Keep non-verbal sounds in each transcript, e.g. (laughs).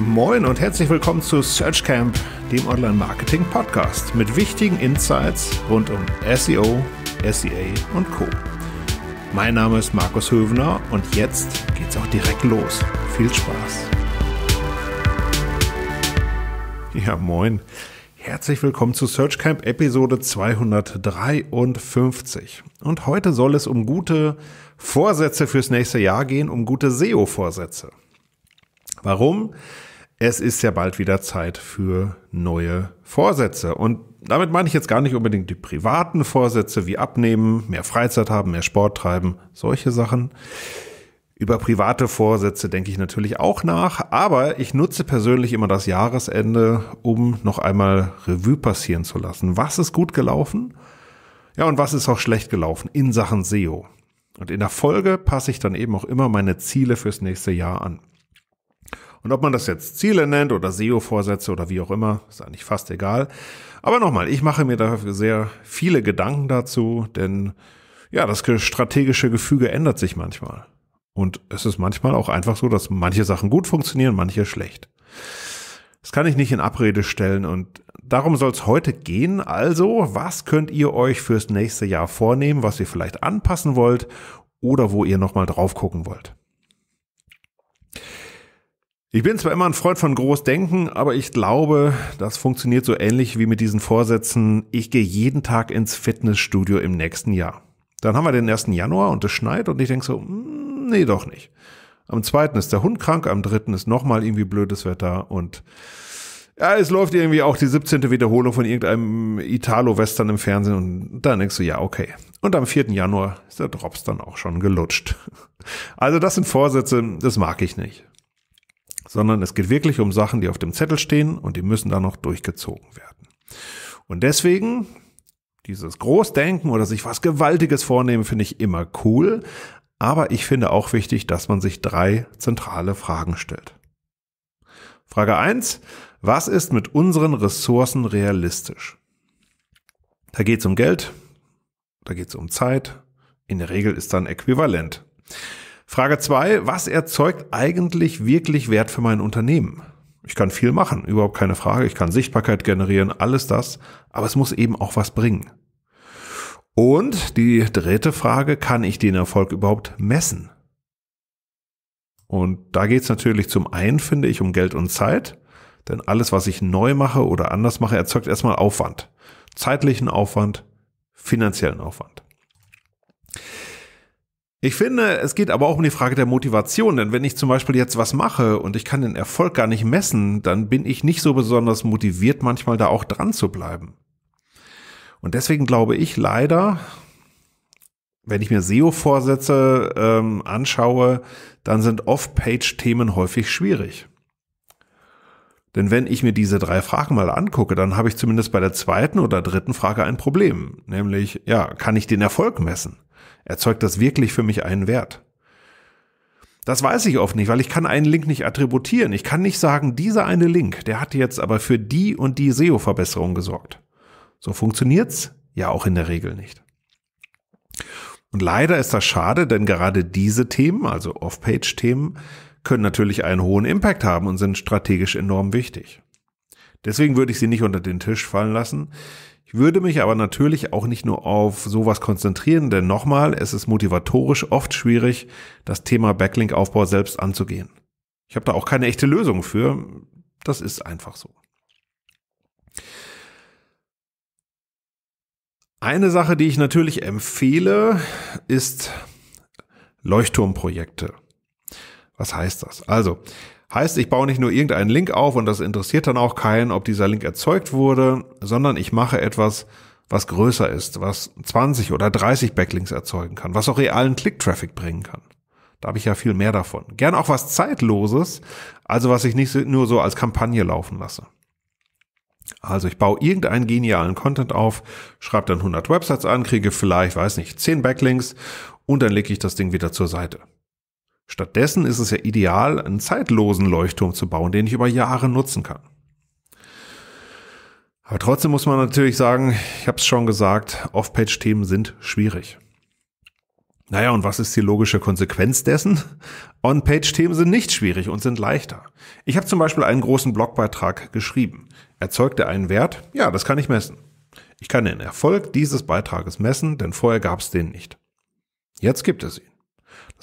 Moin und herzlich willkommen zu SearchCamp, dem Online-Marketing-Podcast mit wichtigen Insights rund um SEO, SEA und Co. Mein Name ist Markus Hövener und jetzt geht's auch direkt los. Viel Spaß! Ja, moin. Herzlich willkommen zu SearchCamp Episode 253. Und heute soll es um gute Vorsätze fürs nächste Jahr gehen, um gute SEO-Vorsätze. Warum? Es ist ja bald wieder Zeit für neue Vorsätze. Und damit meine ich jetzt gar nicht unbedingt die privaten Vorsätze wie abnehmen, mehr Freizeit haben, mehr Sport treiben, solche Sachen. Über private Vorsätze denke ich natürlich auch nach, aber ich nutze persönlich immer das Jahresende, um noch einmal Revue passieren zu lassen. Was ist gut gelaufen? Ja, und was ist auch schlecht gelaufen in Sachen SEO? Und in der Folge passe ich dann eben auch immer meine Ziele fürs nächste Jahr an. Und ob man das jetzt Ziele nennt oder SEO-Vorsätze oder wie auch immer, ist eigentlich fast egal. Aber nochmal, ich mache mir da sehr viele Gedanken dazu, denn ja, das strategische Gefüge ändert sich manchmal. Und es ist manchmal auch einfach so, dass manche Sachen gut funktionieren, manche schlecht. Das kann ich nicht in Abrede stellen und darum soll es heute gehen. Also, was könnt ihr euch fürs nächste Jahr vornehmen, was ihr vielleicht anpassen wollt oder wo ihr nochmal drauf gucken wollt? Ich bin zwar immer ein Freund von Großdenken, aber ich glaube, das funktioniert so ähnlich wie mit diesen Vorsätzen, ich gehe jeden Tag ins Fitnessstudio im nächsten Jahr. Dann haben wir den 1. Januar und es schneit und ich denke so, mm, nee, doch nicht. Am 2. ist der Hund krank, am 3. ist nochmal irgendwie blödes Wetter und ja, es läuft irgendwie auch die 17. Wiederholung von irgendeinem Italo-Western im Fernsehen und dann denkst du, ja, okay. Und am 4. Januar ist der Drops dann auch schon gelutscht. (laughs) Also das sind Vorsätze, das mag ich nicht sondern es geht wirklich um Sachen, die auf dem Zettel stehen und die müssen dann noch durchgezogen werden. Und deswegen dieses Großdenken oder sich was Gewaltiges vornehmen, finde ich immer cool. Aber ich finde auch wichtig, dass man sich drei zentrale Fragen stellt. Frage eins: Was ist mit unseren Ressourcen realistisch? Da geht es um Geld, da geht es um Zeit. In der Regel ist dann äquivalent. Frage zwei: Was erzeugt eigentlich wirklich Wert für mein Unternehmen? Ich kann viel machen, überhaupt keine Frage. Ich kann Sichtbarkeit generieren, alles das. Aber es muss eben auch was bringen. Und die dritte Frage, kann ich den Erfolg überhaupt messen? Und da geht es natürlich zum einen, finde ich, um Geld und Zeit. Denn alles, was ich neu mache oder anders mache, erzeugt erstmal Aufwand. Zeitlichen Aufwand, finanziellen Aufwand. Ich finde, es geht aber auch um die Frage der Motivation, denn wenn ich zum Beispiel jetzt was mache und ich kann den Erfolg gar nicht messen, dann bin ich nicht so besonders motiviert, manchmal da auch dran zu bleiben. Und deswegen glaube ich leider, wenn ich mir SEO-Vorsätze ähm, anschaue, dann sind Off-Page-Themen häufig schwierig. Denn wenn ich mir diese drei Fragen mal angucke, dann habe ich zumindest bei der zweiten oder dritten Frage ein Problem. Nämlich, ja, kann ich den Erfolg messen? Erzeugt das wirklich für mich einen Wert? Das weiß ich oft nicht, weil ich kann einen Link nicht attributieren. Ich kann nicht sagen, dieser eine Link, der hat jetzt aber für die und die SEO-Verbesserung gesorgt. So funktioniert's ja auch in der Regel nicht. Und leider ist das schade, denn gerade diese Themen, also Off-Page-Themen, können natürlich einen hohen Impact haben und sind strategisch enorm wichtig. Deswegen würde ich sie nicht unter den Tisch fallen lassen würde mich aber natürlich auch nicht nur auf sowas konzentrieren, denn nochmal, es ist motivatorisch oft schwierig, das Thema Backlink-Aufbau selbst anzugehen. Ich habe da auch keine echte Lösung für. Das ist einfach so. Eine Sache, die ich natürlich empfehle, ist Leuchtturmprojekte. Was heißt das? Also, Heißt, ich baue nicht nur irgendeinen Link auf und das interessiert dann auch keinen, ob dieser Link erzeugt wurde, sondern ich mache etwas, was größer ist, was 20 oder 30 Backlinks erzeugen kann, was auch realen Click-Traffic bringen kann. Da habe ich ja viel mehr davon. Gern auch was Zeitloses, also was ich nicht nur so als Kampagne laufen lasse. Also ich baue irgendeinen genialen Content auf, schreibe dann 100 Websites an, kriege vielleicht, weiß nicht, 10 Backlinks und dann lege ich das Ding wieder zur Seite. Stattdessen ist es ja ideal, einen zeitlosen Leuchtturm zu bauen, den ich über Jahre nutzen kann. Aber trotzdem muss man natürlich sagen, ich habe es schon gesagt, Off-Page-Themen sind schwierig. Naja, und was ist die logische Konsequenz dessen? On-Page-Themen sind nicht schwierig und sind leichter. Ich habe zum Beispiel einen großen Blogbeitrag geschrieben. Erzeugt er einen Wert? Ja, das kann ich messen. Ich kann den Erfolg dieses Beitrages messen, denn vorher gab es den nicht. Jetzt gibt es ihn.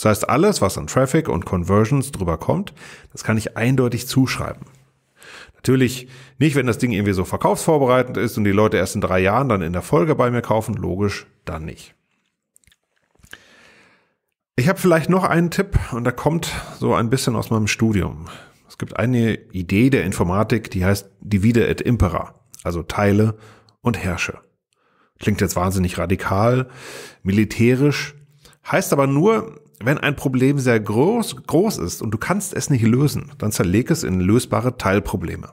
Das heißt, alles, was an Traffic und Conversions drüber kommt, das kann ich eindeutig zuschreiben. Natürlich nicht, wenn das Ding irgendwie so verkaufsvorbereitend ist und die Leute erst in drei Jahren dann in der Folge bei mir kaufen, logisch dann nicht. Ich habe vielleicht noch einen Tipp und da kommt so ein bisschen aus meinem Studium. Es gibt eine Idee der Informatik, die heißt Divide et Impera, also teile und herrsche. Klingt jetzt wahnsinnig radikal, militärisch, heißt aber nur, wenn ein Problem sehr groß, groß ist und du kannst es nicht lösen, dann zerleg es in lösbare Teilprobleme.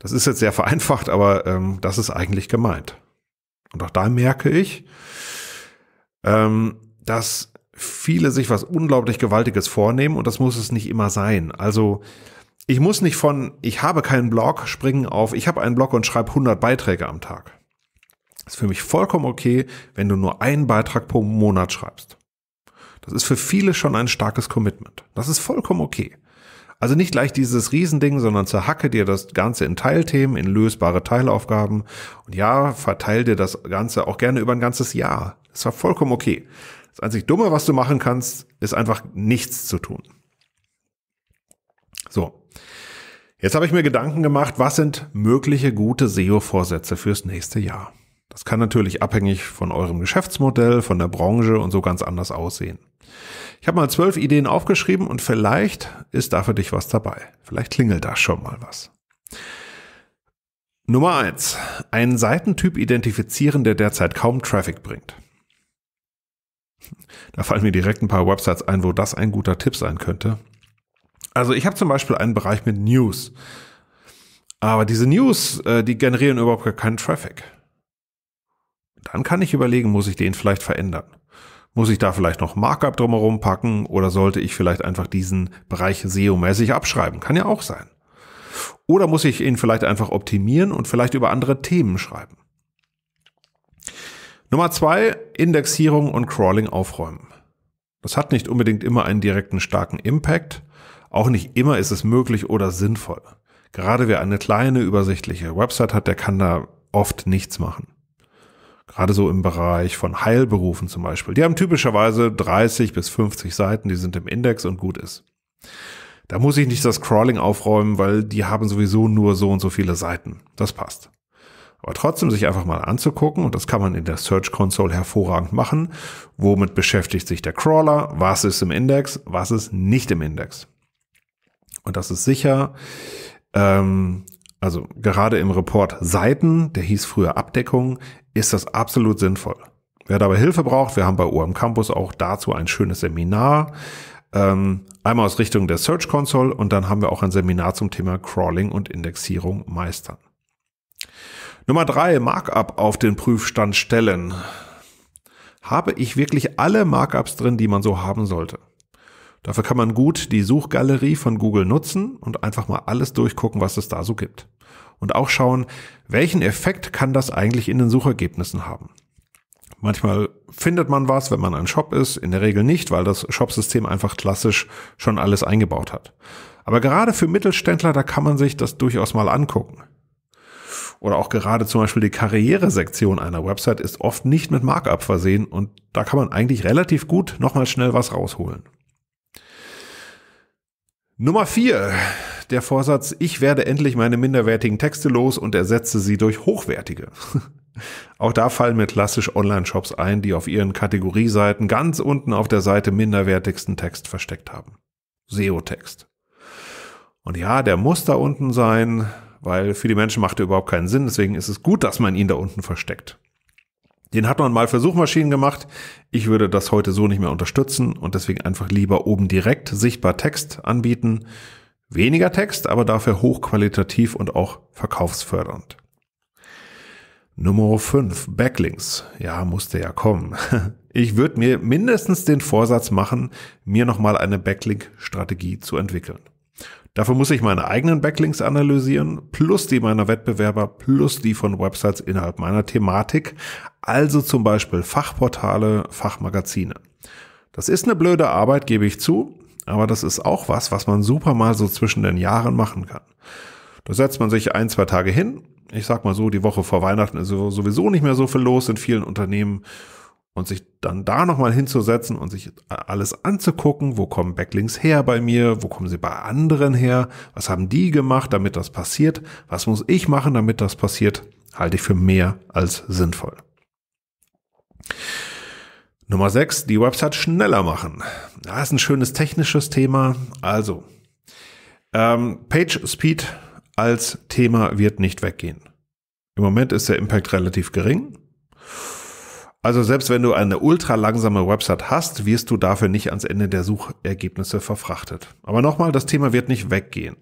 Das ist jetzt sehr vereinfacht, aber ähm, das ist eigentlich gemeint. Und auch da merke ich, ähm, dass viele sich was unglaublich Gewaltiges vornehmen und das muss es nicht immer sein. Also ich muss nicht von, ich habe keinen Blog springen auf, ich habe einen Blog und schreibe 100 Beiträge am Tag. Das ist für mich vollkommen okay, wenn du nur einen Beitrag pro Monat schreibst. Das ist für viele schon ein starkes Commitment. Das ist vollkommen okay. Also nicht gleich dieses Riesending, sondern zerhacke dir das Ganze in Teilthemen, in lösbare Teilaufgaben. Und ja, verteile dir das Ganze auch gerne über ein ganzes Jahr. Das war vollkommen okay. Das einzig Dumme, was du machen kannst, ist einfach nichts zu tun. So. Jetzt habe ich mir Gedanken gemacht, was sind mögliche gute SEO-Vorsätze fürs nächste Jahr? Das kann natürlich abhängig von eurem Geschäftsmodell, von der Branche und so ganz anders aussehen. Ich habe mal zwölf Ideen aufgeschrieben und vielleicht ist da für dich was dabei. Vielleicht klingelt da schon mal was. Nummer eins: Einen Seitentyp identifizieren, der derzeit kaum Traffic bringt. Da fallen mir direkt ein paar Websites ein, wo das ein guter Tipp sein könnte. Also ich habe zum Beispiel einen Bereich mit News. Aber diese News, äh, die generieren überhaupt gar keinen Traffic. Dann kann ich überlegen, muss ich den vielleicht verändern. Muss ich da vielleicht noch Markup drumherum packen oder sollte ich vielleicht einfach diesen Bereich SEO-mäßig abschreiben? Kann ja auch sein. Oder muss ich ihn vielleicht einfach optimieren und vielleicht über andere Themen schreiben? Nummer zwei, Indexierung und Crawling aufräumen. Das hat nicht unbedingt immer einen direkten starken Impact. Auch nicht immer ist es möglich oder sinnvoll. Gerade wer eine kleine, übersichtliche Website hat, der kann da oft nichts machen gerade so im Bereich von Heilberufen zum Beispiel. Die haben typischerweise 30 bis 50 Seiten, die sind im Index und gut ist. Da muss ich nicht das Crawling aufräumen, weil die haben sowieso nur so und so viele Seiten. Das passt. Aber trotzdem sich einfach mal anzugucken, und das kann man in der Search Console hervorragend machen, womit beschäftigt sich der Crawler, was ist im Index, was ist nicht im Index. Und das ist sicher ähm, also gerade im Report Seiten, der hieß früher Abdeckung, ist das absolut sinnvoll. Wer dabei Hilfe braucht, wir haben bei OM Campus auch dazu ein schönes Seminar. Ähm, einmal aus Richtung der Search Console und dann haben wir auch ein Seminar zum Thema Crawling und Indexierung meistern. Nummer drei, Markup auf den Prüfstand stellen. Habe ich wirklich alle Markups drin, die man so haben sollte? Dafür kann man gut die Suchgalerie von Google nutzen und einfach mal alles durchgucken, was es da so gibt und auch schauen, welchen Effekt kann das eigentlich in den Suchergebnissen haben. Manchmal findet man was, wenn man ein Shop ist, in der Regel nicht, weil das Shopsystem einfach klassisch schon alles eingebaut hat. Aber gerade für Mittelständler, da kann man sich das durchaus mal angucken. Oder auch gerade zum Beispiel die Karrieresektion einer Website ist oft nicht mit Markup versehen und da kann man eigentlich relativ gut nochmal schnell was rausholen. Nummer vier der Vorsatz, ich werde endlich meine minderwertigen Texte los und ersetze sie durch hochwertige. (laughs) Auch da fallen mir klassisch Online-Shops ein, die auf ihren Kategorieseiten ganz unten auf der Seite minderwertigsten Text versteckt haben. SEO-Text. Und ja, der muss da unten sein, weil für die Menschen macht er überhaupt keinen Sinn. Deswegen ist es gut, dass man ihn da unten versteckt. Den hat man mal für Suchmaschinen gemacht. Ich würde das heute so nicht mehr unterstützen und deswegen einfach lieber oben direkt sichtbar Text anbieten Weniger Text, aber dafür hochqualitativ und auch verkaufsfördernd. Nummer 5, Backlinks. Ja, musste ja kommen. (laughs) Ich würde mir mindestens den Vorsatz machen, mir nochmal eine Backlink-Strategie zu entwickeln. Dafür muss ich meine eigenen Backlinks analysieren, plus die meiner Wettbewerber, plus die von Websites innerhalb meiner Thematik, also zum Beispiel Fachportale, Fachmagazine. Das ist eine blöde Arbeit, gebe ich zu, aber das ist auch was, was man super mal so zwischen den Jahren machen kann. Da setzt man sich ein, zwei Tage hin. Ich sag mal so, die Woche vor Weihnachten ist sowieso nicht mehr so viel los in vielen Unternehmen. Und sich dann da nochmal hinzusetzen und sich alles anzugucken, wo kommen Backlinks her bei mir, wo kommen sie bei anderen her, was haben die gemacht, damit das passiert, was muss ich machen, damit das passiert, halte ich für mehr als sinnvoll. Nummer 6, die Website schneller machen. Das ist ein schönes technisches Thema. Also, ähm, Page Speed als Thema wird nicht weggehen. Im Moment ist der Impact relativ gering. Also selbst wenn du eine ultra langsame Website hast, wirst du dafür nicht ans Ende der Suchergebnisse verfrachtet. Aber nochmal, das Thema wird nicht weggehen.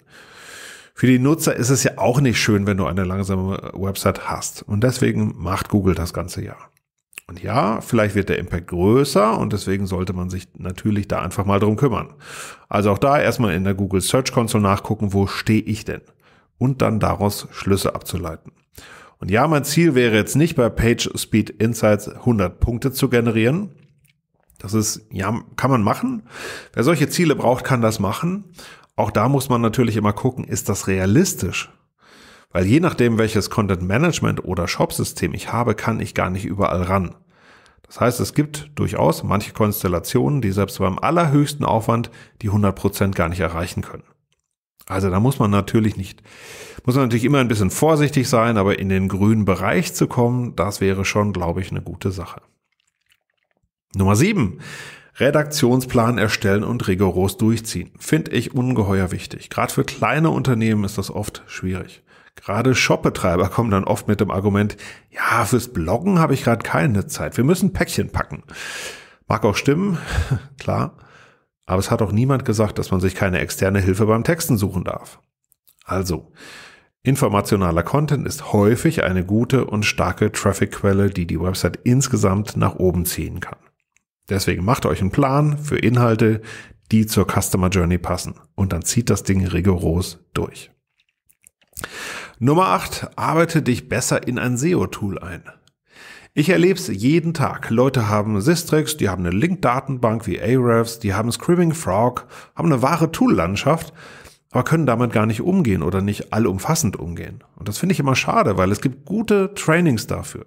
Für die Nutzer ist es ja auch nicht schön, wenn du eine langsame Website hast. Und deswegen macht Google das ganze Jahr. Und ja, vielleicht wird der Impact größer und deswegen sollte man sich natürlich da einfach mal drum kümmern. Also auch da erstmal in der Google Search Console nachgucken, wo stehe ich denn? Und dann daraus Schlüsse abzuleiten. Und ja, mein Ziel wäre jetzt nicht bei Page Speed Insights 100 Punkte zu generieren. Das ist, ja, kann man machen. Wer solche Ziele braucht, kann das machen. Auch da muss man natürlich immer gucken, ist das realistisch? Weil je nachdem, welches Content Management oder Shop-System ich habe, kann ich gar nicht überall ran. Das heißt, es gibt durchaus manche Konstellationen, die selbst beim allerhöchsten Aufwand die 100% Prozent gar nicht erreichen können. Also da muss man natürlich nicht, muss man natürlich immer ein bisschen vorsichtig sein, aber in den grünen Bereich zu kommen, das wäre schon, glaube ich, eine gute Sache. Nummer sieben. Redaktionsplan erstellen und rigoros durchziehen. Finde ich ungeheuer wichtig. Gerade für kleine Unternehmen ist das oft schwierig. Gerade Shopbetreiber kommen dann oft mit dem Argument, ja, fürs Bloggen habe ich gerade keine Zeit. Wir müssen Päckchen packen. Mag auch stimmen, (laughs) klar. Aber es hat auch niemand gesagt, dass man sich keine externe Hilfe beim Texten suchen darf. Also, Informationaler Content ist häufig eine gute und starke Traffic-Quelle, die die Website insgesamt nach oben ziehen kann. Deswegen macht euch einen Plan für Inhalte, die zur Customer Journey passen und dann zieht das Ding rigoros durch. Nummer 8. Arbeite dich besser in ein SEO-Tool ein. Ich erlebe es jeden Tag. Leute haben Sistrix, die haben eine Link-Datenbank wie Ahrefs, die haben Screaming Frog, haben eine wahre Tool-Landschaft, aber können damit gar nicht umgehen oder nicht allumfassend umgehen. Und das finde ich immer schade, weil es gibt gute Trainings dafür.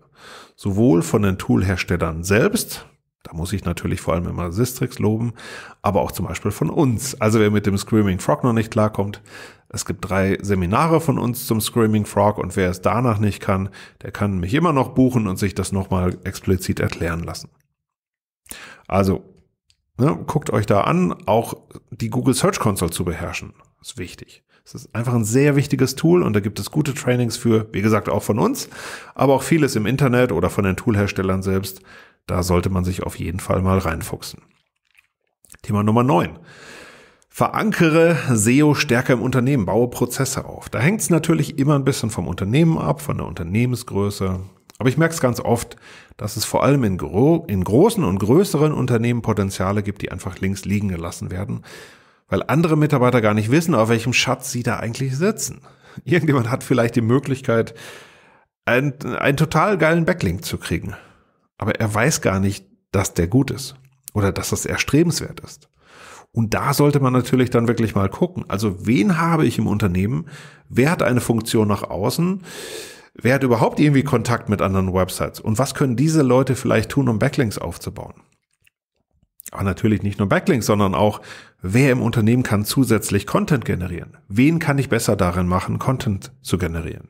Sowohl von den Tool-Herstellern selbst, da muss ich natürlich vor allem immer Sistrix loben, aber auch zum Beispiel von uns. Also wer mit dem Screaming Frog noch nicht klarkommt, es gibt drei Seminare von uns zum Screaming Frog und wer es danach nicht kann, der kann mich immer noch buchen und sich das nochmal explizit erklären lassen. Also, ne, guckt euch da an, auch die Google Search Console zu beherrschen. Ist wichtig. Es ist einfach ein sehr wichtiges Tool und da gibt es gute Trainings für, wie gesagt, auch von uns, aber auch vieles im Internet oder von den Toolherstellern selbst. Da sollte man sich auf jeden Fall mal reinfuchsen. Thema Nummer 9. Verankere SEO stärker im Unternehmen, baue Prozesse auf. Da hängt es natürlich immer ein bisschen vom Unternehmen ab, von der Unternehmensgröße. Aber ich merke es ganz oft, dass es vor allem in, gro in großen und größeren Unternehmen Potenziale gibt, die einfach links liegen gelassen werden, weil andere Mitarbeiter gar nicht wissen, auf welchem Schatz sie da eigentlich sitzen. Irgendjemand hat vielleicht die Möglichkeit, einen, einen total geilen Backlink zu kriegen aber er weiß gar nicht, dass der gut ist oder dass das erstrebenswert ist. Und da sollte man natürlich dann wirklich mal gucken. Also wen habe ich im Unternehmen? Wer hat eine Funktion nach außen? Wer hat überhaupt irgendwie Kontakt mit anderen Websites? Und was können diese Leute vielleicht tun, um Backlinks aufzubauen? Aber natürlich nicht nur Backlinks, sondern auch, wer im Unternehmen kann zusätzlich Content generieren? Wen kann ich besser darin machen, Content zu generieren?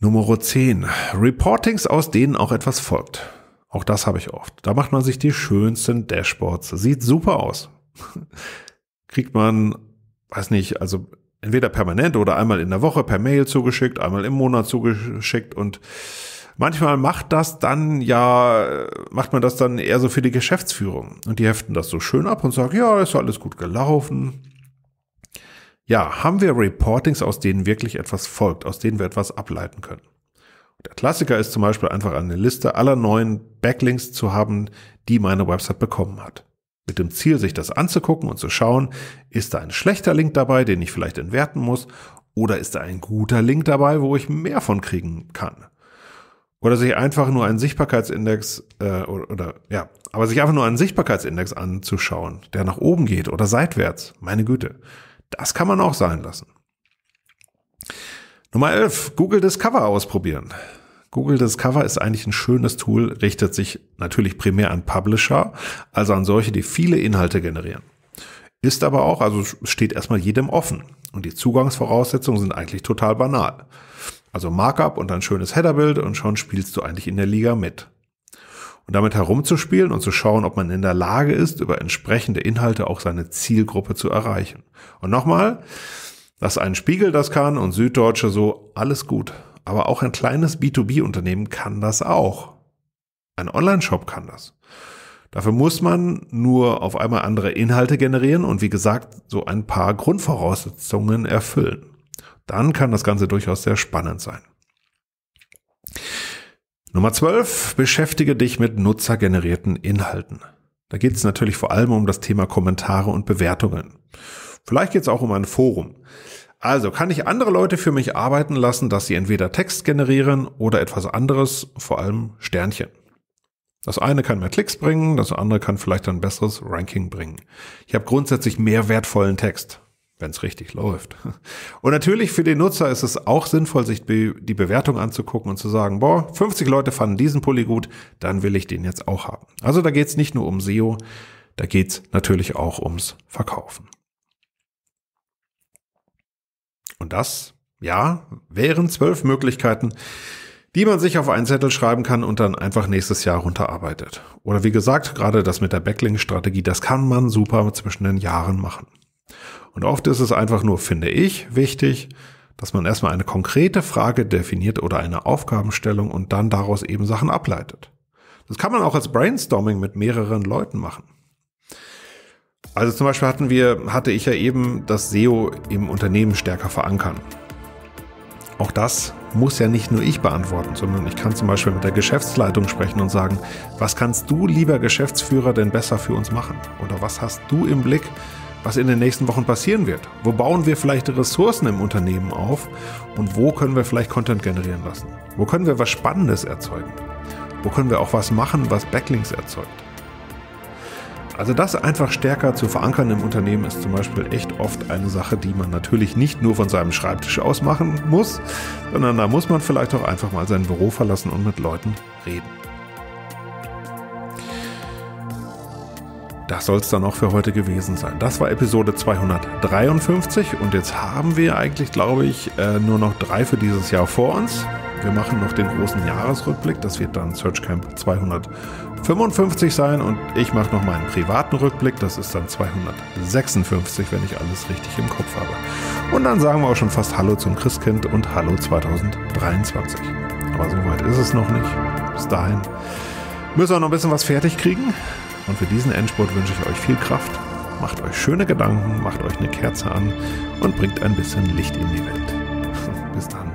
Nummer 10. Reportings, aus denen auch etwas folgt. Auch das habe ich oft. Da macht man sich die schönsten Dashboards. Sieht super aus. (laughs) Kriegt man, weiß nicht, also entweder permanent oder einmal in der Woche per Mail zugeschickt, einmal im Monat zugeschickt und manchmal macht das dann ja, macht man das dann eher so für die Geschäftsführung und die heften das so schön ab und sagen, ja, ist alles gut gelaufen ja, haben wir Reportings, aus denen wirklich etwas folgt, aus denen wir etwas ableiten können. Der Klassiker ist zum Beispiel einfach eine Liste aller neuen Backlinks zu haben, die meine Website bekommen hat. Mit dem Ziel, sich das anzugucken und zu schauen, ist da ein schlechter Link dabei, den ich vielleicht entwerten muss, oder ist da ein guter Link dabei, wo ich mehr von kriegen kann. Oder sich einfach nur einen Sichtbarkeitsindex äh, oder, oder ja, aber sich einfach nur einen Sichtbarkeitsindex anzuschauen, der nach oben geht oder seitwärts, meine Güte. Das kann man auch sein lassen. Nummer 11, Google Discover ausprobieren. Google Discover ist eigentlich ein schönes Tool, richtet sich natürlich primär an Publisher, also an solche, die viele Inhalte generieren. Ist aber auch, also steht erstmal jedem offen. Und die Zugangsvoraussetzungen sind eigentlich total banal. Also Markup und ein schönes Headerbild und schon spielst du eigentlich in der Liga mit. Und damit herumzuspielen und zu schauen, ob man in der Lage ist, über entsprechende Inhalte auch seine Zielgruppe zu erreichen. Und nochmal, dass ein Spiegel das kann und Süddeutsche so, alles gut. Aber auch ein kleines B2B-Unternehmen kann das auch. Ein Online-Shop kann das. Dafür muss man nur auf einmal andere Inhalte generieren und wie gesagt so ein paar Grundvoraussetzungen erfüllen. Dann kann das Ganze durchaus sehr spannend sein. Nummer 12. Beschäftige dich mit nutzergenerierten Inhalten. Da geht es natürlich vor allem um das Thema Kommentare und Bewertungen. Vielleicht geht es auch um ein Forum. Also kann ich andere Leute für mich arbeiten lassen, dass sie entweder Text generieren oder etwas anderes, vor allem Sternchen. Das eine kann mehr Klicks bringen, das andere kann vielleicht ein besseres Ranking bringen. Ich habe grundsätzlich mehr wertvollen Text wenn es richtig läuft. Und natürlich für den Nutzer ist es auch sinnvoll, sich die Bewertung anzugucken und zu sagen, boah, 50 Leute fanden diesen Pulli gut, dann will ich den jetzt auch haben. Also da geht es nicht nur um SEO, da geht es natürlich auch ums Verkaufen. Und das, ja, wären zwölf Möglichkeiten, die man sich auf einen Zettel schreiben kann und dann einfach nächstes Jahr runterarbeitet. Oder wie gesagt, gerade das mit der Backlink-Strategie, das kann man super zwischen den Jahren machen. Und oft ist es einfach nur, finde ich, wichtig, dass man erstmal eine konkrete Frage definiert oder eine Aufgabenstellung und dann daraus eben Sachen ableitet. Das kann man auch als Brainstorming mit mehreren Leuten machen. Also zum Beispiel hatten wir, hatte ich ja eben das SEO im Unternehmen stärker verankern. Auch das muss ja nicht nur ich beantworten, sondern ich kann zum Beispiel mit der Geschäftsleitung sprechen und sagen, was kannst du, lieber Geschäftsführer, denn besser für uns machen? Oder was hast du im Blick, was in den nächsten Wochen passieren wird. Wo bauen wir vielleicht Ressourcen im Unternehmen auf und wo können wir vielleicht Content generieren lassen? Wo können wir was Spannendes erzeugen? Wo können wir auch was machen, was Backlinks erzeugt? Also das einfach stärker zu verankern im Unternehmen ist zum Beispiel echt oft eine Sache, die man natürlich nicht nur von seinem Schreibtisch aus machen muss, sondern da muss man vielleicht auch einfach mal sein Büro verlassen und mit Leuten reden. das soll es dann auch für heute gewesen sein. Das war Episode 253 und jetzt haben wir eigentlich, glaube ich, äh, nur noch drei für dieses Jahr vor uns. Wir machen noch den großen Jahresrückblick, das wird dann Search Camp 255 sein und ich mache noch meinen privaten Rückblick, das ist dann 256, wenn ich alles richtig im Kopf habe. Und dann sagen wir auch schon fast Hallo zum Christkind und Hallo 2023. Aber so weit ist es noch nicht. Bis dahin müssen wir noch ein bisschen was fertig kriegen. Und für diesen Endspurt wünsche ich euch viel Kraft, macht euch schöne Gedanken, macht euch eine Kerze an und bringt ein bisschen Licht in die Welt. (laughs) Bis dann.